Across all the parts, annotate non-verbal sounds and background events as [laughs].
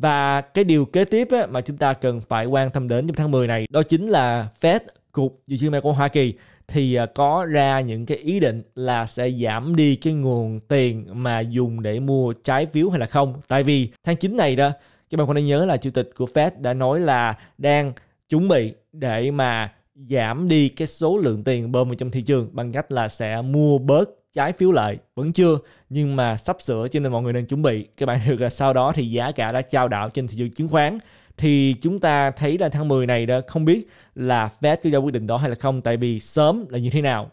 Và cái điều kế tiếp mà chúng ta cần phải quan tâm đến trong tháng 10 này đó chính là Fed, Cục Dự trữ Mại của Hoa Kỳ thì à, có ra những cái ý định là sẽ giảm đi cái nguồn tiền mà dùng để mua trái phiếu hay là không. Tại vì tháng 9 này đó, các bạn có nên nhớ là chủ tịch của Fed đã nói là đang chuẩn bị để mà giảm đi cái số lượng tiền bơm vào trong thị trường bằng cách là sẽ mua bớt trái phiếu lợi vẫn chưa nhưng mà sắp sửa cho nên mọi người nên chuẩn bị các bạn được là sau đó thì giá cả đã trao đảo trên thị trường chứng khoán thì chúng ta thấy là tháng 10 này đó không biết là Fed có ra quyết định đó hay là không tại vì sớm là như thế nào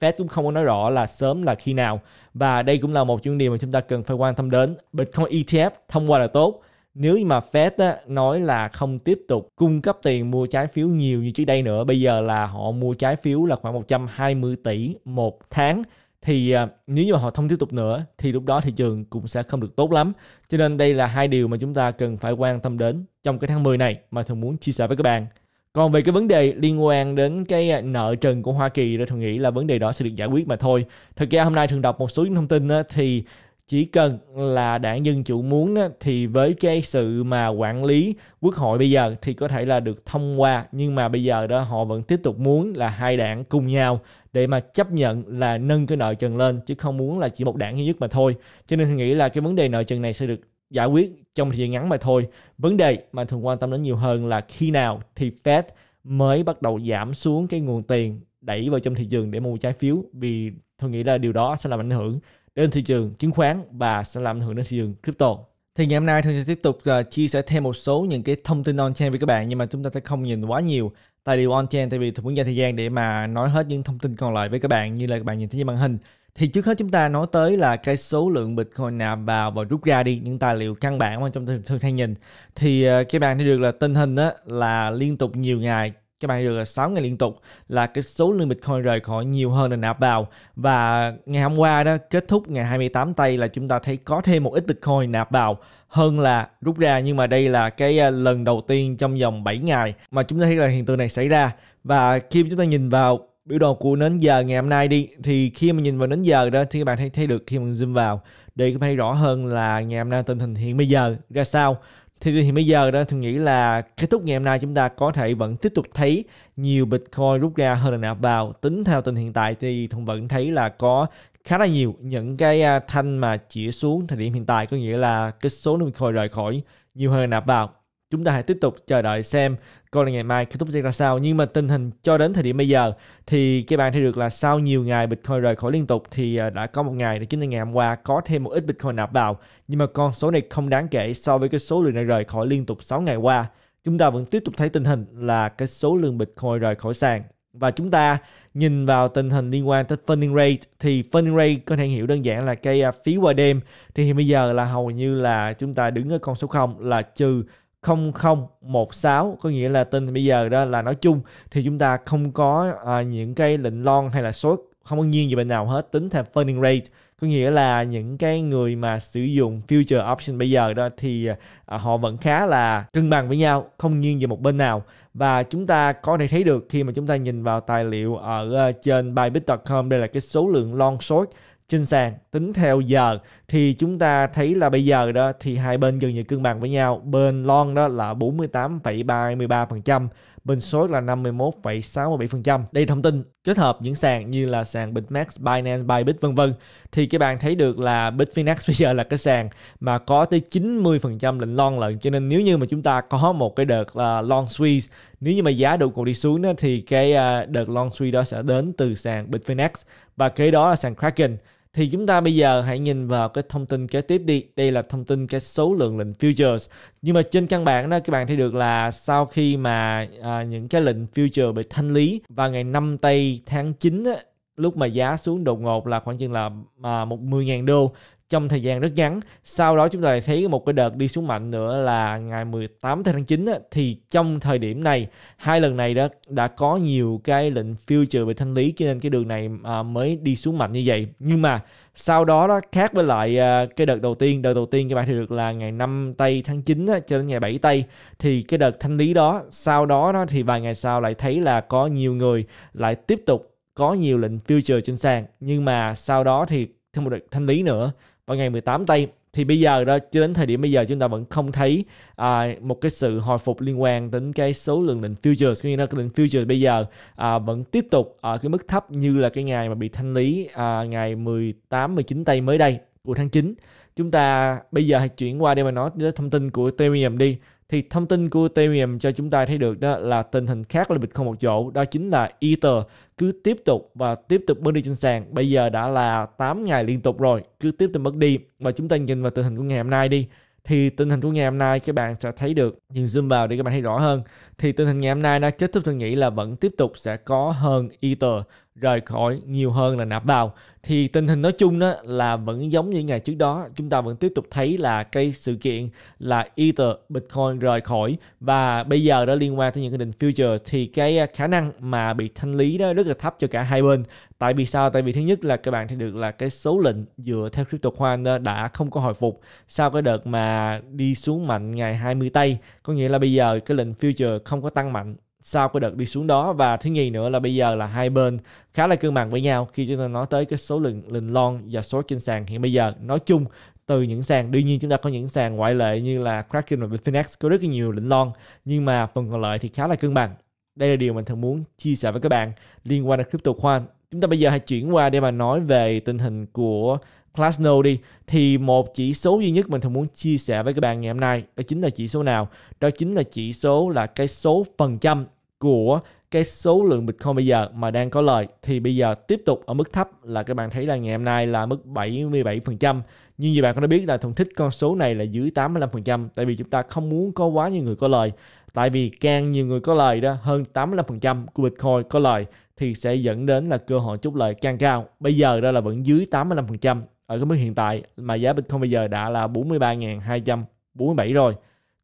Fed cũng không có nói rõ là sớm là khi nào và đây cũng là một chuyện điều mà chúng ta cần phải quan tâm đến Bitcoin ETF thông qua là tốt nếu như mà Fed á, nói là không tiếp tục cung cấp tiền mua trái phiếu nhiều như trước đây nữa bây giờ là họ mua trái phiếu là khoảng 120 tỷ một tháng thì à, nếu như mà họ không tiếp tục nữa thì lúc đó thị trường cũng sẽ không được tốt lắm. Cho nên đây là hai điều mà chúng ta cần phải quan tâm đến trong cái tháng 10 này mà thường muốn chia sẻ với các bạn. Còn về cái vấn đề liên quan đến cái à, nợ trần của Hoa Kỳ thì thường nghĩ là vấn đề đó sẽ được giải quyết mà thôi. Thực ra hôm nay thường đọc một số những thông tin thì chỉ cần là đảng Dân Chủ muốn thì với cái sự mà quản lý quốc hội bây giờ thì có thể là được thông qua nhưng mà bây giờ đó họ vẫn tiếp tục muốn là hai đảng cùng nhau để mà chấp nhận là nâng cái nợ trần lên chứ không muốn là chỉ một đảng duy nhất mà thôi cho nên tôi nghĩ là cái vấn đề nợ trần này sẽ được giải quyết trong thời gian ngắn mà thôi vấn đề mà thường quan tâm đến nhiều hơn là khi nào thì Fed mới bắt đầu giảm xuống cái nguồn tiền đẩy vào trong thị trường để mua trái phiếu vì tôi nghĩ là điều đó sẽ làm ảnh hưởng đến thị trường chứng khoán và sẽ làm ảnh hưởng đến thị trường crypto thì ngày hôm nay Thương sẽ tiếp tục uh, chia sẻ thêm một số những cái thông tin on-chain với các bạn nhưng mà chúng ta sẽ không nhìn quá nhiều tài liệu on-chain tại vì Thương muốn dành thời gian để mà nói hết những thông tin còn lại với các bạn như là các bạn nhìn thấy trên màn hình. Thì trước hết chúng ta nói tới là cái số lượng Bitcoin nạp vào và rút ra đi những tài liệu căn bản mà trong thường hay nhìn. Thì uh, à, các bạn thấy được là tình hình đó là liên tục nhiều ngày các bạn được 6 ngày liên tục là cái số lượng Bitcoin rời khỏi nhiều hơn là nạp vào và ngày hôm qua đó kết thúc ngày 28 tây là chúng ta thấy có thêm một ít Bitcoin nạp vào hơn là rút ra nhưng mà đây là cái ờ, lần đầu tiên trong vòng 7 ngày mà chúng ta thấy là hiện tượng này xảy ra và khi chúng ta nhìn vào biểu đồ của nến giờ ngày hôm nay đi thì khi mà nhìn vào nến giờ đó thì các bạn thấy thấy được khi mà zoom vào để các bạn thấy rõ hơn là ngày hôm nay tình hình hiện bây giờ ra sao thì thì bây giờ đó tôi nghĩ là kết thúc ngày hôm nay chúng ta có thể vẫn tiếp tục thấy nhiều Bitcoin rút ra hơn là nạp vào. Tính theo tình hiện tại thì thùng vẫn thấy là có khá là nhiều những cái à, thanh mà chỉ xuống thời điểm hiện tại có nghĩa là cái số Bitcoin rời khỏi nhiều hơn nạp vào Chúng ta hãy tiếp tục chờ đợi xem coi là ngày mai kết thúc sẽ ra sao. Nhưng mà tình hình cho đến thời điểm bây giờ thì các bạn thấy được là sau nhiều ngày Bitcoin rời khỏi liên tục thì ờ, đã có một ngày, đó chính là ngày hôm qua có thêm một ít Bitcoin nạp vào. Nhưng mà con số này không đáng kể so với cái số lượng này rời khỏi liên tục 6 ngày qua. Chúng ta vẫn tiếp tục thấy tình hình là cái số lượng Bitcoin rời khỏi sàn và chúng ta nhìn vào tình hình liên quan tới funding rate thì funding rate có thể hiểu đơn giản là cái ờ, phí qua đêm thì hiện bây giờ là hầu như là chúng ta đứng ở con số 0 là trừ 0016 có nghĩa là tin bây giờ đó là nói chung thì chúng ta không có à, những cái lệnh lon hay là số không có nghiêng gì bên nào hết tính theo funding rate có nghĩa là những cái người mà sử dụng future option bây giờ đó thì à, họ vẫn khá là cân bằng với nhau không nghiêng về một bên nào và chúng ta có thể thấy được khi mà chúng ta nhìn vào tài liệu ở à, trên bybit.com đây là cái số lượng long short trên sàn tính theo giờ thì chúng ta thấy là bây giờ đó thì hai bên gần như cân bằng với nhau bên long đó là 48,33% bên short là 51,67% đây thông tin kết hợp những sàn như là sàn Bitmax, Binance, Bybit vân vân thì các bạn thấy được là Bitfinex [laughs] bây giờ là cái sàn mà có tới 90% lệnh long lận cho nên nếu như mà chúng ta có một cái đợt là long squeeze nếu như mà giá đủ cầu đi xuống đó, thì cái à, đợt long squeeze đó sẽ đến từ sàn Bitfinex và kế đó là sàn Kraken thì chúng ta bây giờ hãy nhìn vào cái thông tin kế tiếp đi đây là thông tin cái số lượng lệnh futures nhưng mà trên căn bản đó các bạn thấy được là sau khi mà à, những cái lệnh future bị thanh lý vào ngày 5 tây tháng 9 á, lúc mà giá xuống đột ngột là khoảng chừng là à, 10.000 đô trong thời gian rất ngắn. Sau đó chúng ta lại thấy một cái đợt đi xuống mạnh nữa là ngày 18 tháng 9 thì trong thời điểm này hai lần này đã đã có nhiều cái lệnh future bị thanh lý cho nên cái đường này à, mới đi xuống mạnh như vậy. Nhưng mà sau đó đó khác với lại à, cái đợt đầu tiên, đợt đầu tiên các bạn thì được là ngày 5 tây tháng 9 cho đến ngày 7 tây thì cái đợt thanh lý đó sau đó đó thì vài ngày sau lại thấy là có nhiều người lại tiếp tục có nhiều lệnh future trên sàn nhưng mà sau đó thì thêm một đợt thanh lý nữa vào ngày 18 tây thì bây giờ đó cho đến thời điểm bây giờ chúng ta vẫn không thấy à, một cái sự hồi phục liên quan đến cái số lượng lệnh futures cũng như là cái định futures bây giờ à, vẫn tiếp tục ở cái mức thấp như là cái ngày mà bị thanh lý à, ngày 18 19 tây mới đây của tháng 9 chúng ta bây giờ hãy chuyển qua để mà nói đến thông tin của Ethereum đi thì thông tin của Ethereum cho chúng ta thấy được đó là tình hình khác là bịch không một chỗ đó chính là Ether cứ tiếp tục và tiếp tục bước đi trên sàn bây giờ đã là 8 ngày liên tục rồi cứ tiếp tục bước đi và chúng ta nhìn vào tình hình của ngày hôm nay đi thì tình hình của ngày hôm nay các bạn sẽ thấy được nhìn zoom vào để các bạn thấy rõ hơn thì tình hình ngày hôm nay nó kết thúc tôi nghĩ là vẫn tiếp tục sẽ có hơn Ether rời khỏi nhiều hơn là nạp vào thì tình hình nói chung đó là vẫn giống như ngày trước đó chúng ta vẫn tiếp tục thấy là cái sự kiện là Ether Bitcoin rời khỏi và bây giờ đó liên quan tới những cái định future thì cái khả năng mà bị thanh lý đó rất là thấp cho cả hai bên tại vì sao tại vì thứ nhất là các bạn thấy được là cái số lệnh dựa theo crypto khoan đã không có hồi phục sau cái đợt mà đi xuống mạnh ngày 20 tây có nghĩa là bây giờ cái lệnh future không có tăng mạnh sau cái đợt đi xuống đó và thứ nhì nữa là bây giờ là hai bên khá là cân bằng với nhau khi chúng ta nói tới cái số lượng lệnh lon và số trên sàn hiện bây giờ nói chung từ những sàn đương nhiên chúng ta có những sàn ngoại lệ như là Kraken và Bitfinex có rất là nhiều lệnh lon nhưng mà phần còn lại thì khá là cân bằng đây là điều mình thường muốn chia sẻ với các bạn liên quan đến crypto khoan chúng ta bây giờ hãy chuyển qua để mà nói về tình hình của class no đi thì một chỉ số duy nhất mình thường muốn chia sẻ với các bạn ngày hôm nay đó chính là chỉ số nào đó chính là chỉ số là cái số phần trăm của cái số lượng Bitcoin bây giờ mà đang có lời thì bây giờ tiếp tục ở mức thấp là các bạn thấy là ngày hôm nay là mức 77%. Nhưng như bạn có đã biết là thường thích con số này là dưới 85% tại vì chúng ta không muốn có quá nhiều người có lời. Tại vì càng nhiều người có lời đó hơn 85% của Bitcoin có lời thì sẽ dẫn đến là cơ hội chốt lời càng cao. Bây giờ đó là vẫn dưới 85% ở cái mức hiện tại mà giá Bitcoin bây giờ đã là 43.247 rồi.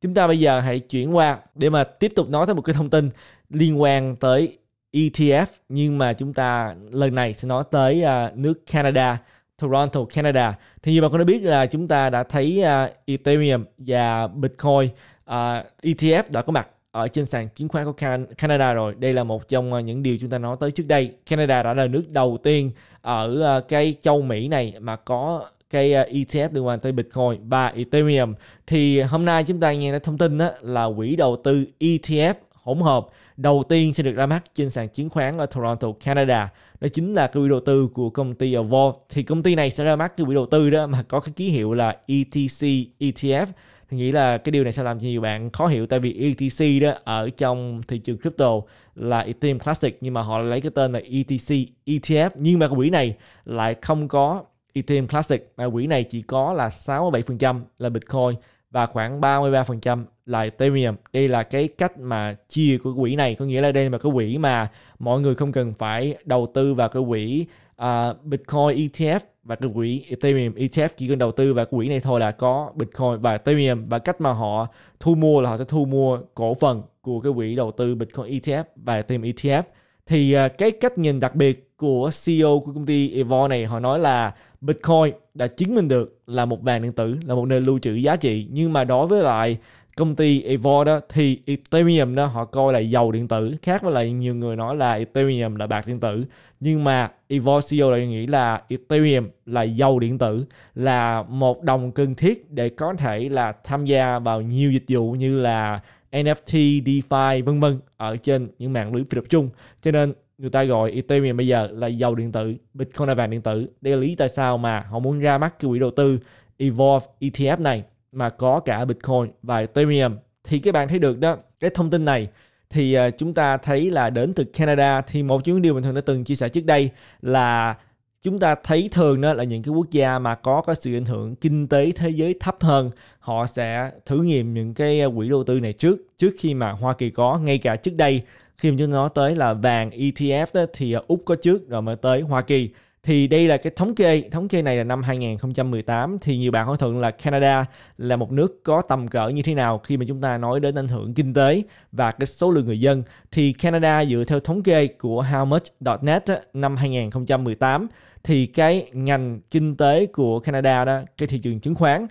Chúng ta bây giờ hãy chuyển qua để mà tiếp tục nói tới một cái thông tin liên quan tới ETF nhưng mà chúng ta lần này sẽ nói tới à, nước Canada, Toronto, Canada. Thì như bạn có đã biết là chúng ta đã thấy à, Ethereum và Bitcoin à, ETF đã có mặt ở trên sàn chứng khoán của Canada rồi. Đây là một trong ờ, những điều chúng ta nói tới trước đây. Canada đã là nước đầu tiên ở ờ, cái châu Mỹ này mà có cái ờ, ETF liên quan tới Bitcoin và Ethereum. Thì hôm nay chúng ta nghe thông tin đó là quỹ đầu tư ETF hỗn hợp đầu tiên sẽ được ra mắt trên sàn chứng khoán ở Toronto, Canada. Đó chính là cái quỹ đầu tư của công ty Evolve. Thì công ty này sẽ ra mắt cái quỹ đầu tư đó mà có cái ký hiệu là ETC ETF thì nghĩ là cái điều này sẽ làm cho nhiều bạn khó hiểu tại vì ETC đó ở trong thị trường crypto là Ethereum Classic nhưng mà họ lấy cái tên là ETC ETF nhưng mà cái quỹ này lại không có Ethereum Classic mà quỹ này chỉ có là 67% là Bitcoin và khoảng 33% là Ethereum. Đây là cái cách mà chia của quỹ này, có nghĩa là đây là cái quỹ mà mọi người không cần phải đầu tư vào cái quỹ uh, Bitcoin ETF và cái quỹ Ethereum ETF chỉ cần đầu tư vào quỹ này thôi là có Bitcoin và Ethereum và cách mà họ thu mua là họ sẽ thu mua cổ phần của cái quỹ đầu tư Bitcoin ETF và Ethereum ETF thì uh, cái cách nhìn đặc biệt của CEO của công ty Evo này họ nói là Bitcoin đã chứng minh được là một vàng điện tử là một nơi lưu trữ giá trị nhưng mà đối với lại công ty Evo đó thì Ethereum đó họ coi là dầu điện tử khác với lại nhiều người nói là Ethereum là bạc điện tử nhưng mà Evo CEO lại nghĩ là Ethereum là dầu điện tử là một đồng cần thiết để có thể là tham gia vào nhiều dịch vụ như là NFT, DeFi vân vân ở trên những mạng lưới phi tập trung cho nên người ta gọi Ethereum bây giờ là dầu điện tử, Bitcoin là vàng điện tử. Đây là lý tại sao mà họ muốn ra mắt cái quỹ đầu tư Evolve ETF này mà có cả Bitcoin và Ethereum thì các bạn thấy được đó cái thông tin này thì ờ, chúng ta thấy là đến từ Canada thì một trong điều bình thường đã từng chia sẻ trước đây là chúng ta thấy thường đó là những cái quốc gia mà có cái sự ảnh hưởng kinh tế thế giới thấp hơn họ sẽ thử nghiệm những cái quỹ đầu tư này trước trước khi mà Hoa Kỳ có ngay cả trước đây khi mà chúng ta nói tới là vàng ETF đó, thì Úc có trước rồi mới tới Hoa Kỳ thì đây là cái thống kê thống kê này là năm 2018 thì nhiều bạn hỏi thuận là Canada là một nước có tầm cỡ như thế nào khi mà chúng ta nói đến ảnh hưởng kinh tế và cái số lượng người dân thì Canada dựa theo thống kê của howmuch.net năm 2018 thì cái ngành kinh tế của Canada đó cái thị trường chứng khoán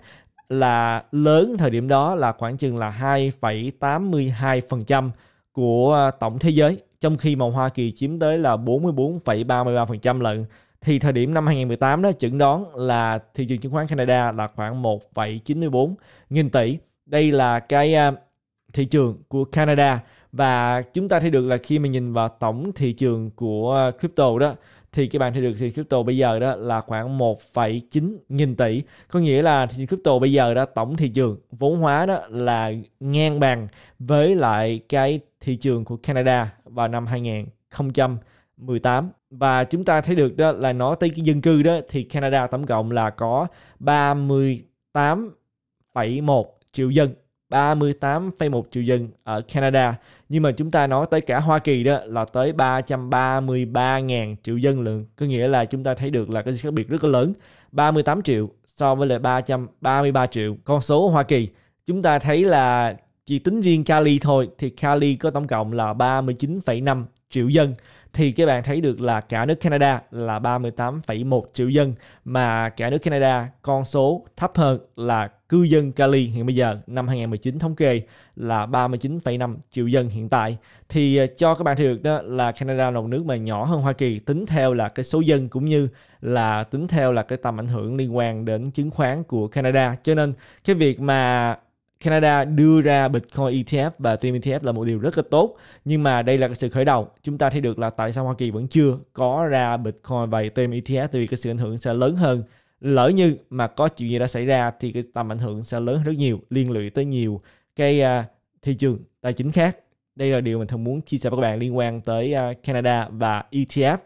là lớn thời điểm đó là khoảng chừng là 2,82% của ờ, tổng thế giới trong khi mà Hoa Kỳ chiếm tới là 44,33% lận thì thời điểm năm 2018 đó chẩn đoán là thị trường chứng khoán Canada là khoảng 1,94 nghìn tỷ. Đây là cái à, thị trường của Canada và chúng ta thấy được là khi mà nhìn vào tổng thị trường của crypto đó thì các bạn thấy được thị crypto bây giờ đó là khoảng 1,9 nghìn tỷ có nghĩa là thị trường crypto bây giờ đó tổng thị trường vốn hóa đó là ngang bằng với lại cái thị trường của Canada vào năm 2000 18 và chúng ta thấy được đó là nói tới cái dân cư đó thì Canada tổng cộng là có 38,1 triệu dân 38,1 triệu dân ở Canada nhưng mà chúng ta nói tới cả Hoa Kỳ đó là tới 333.000 triệu dân lượng có nghĩa là chúng ta thấy được là cái sự khác biệt rất là lớn 38 triệu so với lại 333 triệu con số Hoa Kỳ chúng ta thấy là chỉ tính riêng Cali thôi thì Cali có tổng cộng là 39,5 triệu dân thì các bạn thấy được là cả nước Canada là 38,1 triệu dân mà cả nước Canada con số thấp hơn là cư dân Cali hiện bây giờ năm 2019 thống kê là 39,5 triệu dân hiện tại thì ờ, cho các bạn thấy được đó là Canada là một nước mà nhỏ hơn Hoa Kỳ tính theo là cái số dân cũng như là tính theo là cái tầm ảnh hưởng liên quan đến chứng khoán của Canada cho nên cái việc mà Canada đưa ra Bitcoin ETF và team ETF là một điều rất là tốt nhưng mà đây là cái sự khởi đầu chúng ta thấy được là tại sao Hoa Kỳ vẫn chưa có ra Bitcoin và team ETF tại vì cái sự ảnh hưởng sẽ lớn hơn lỡ như mà có chuyện gì đã xảy ra thì cái tầm ảnh hưởng sẽ lớn rất nhiều liên lụy tới nhiều cái uh, thị trường tài chính khác đây là điều mình thường muốn chia sẻ với các bạn liên quan tới uh, Canada và ETF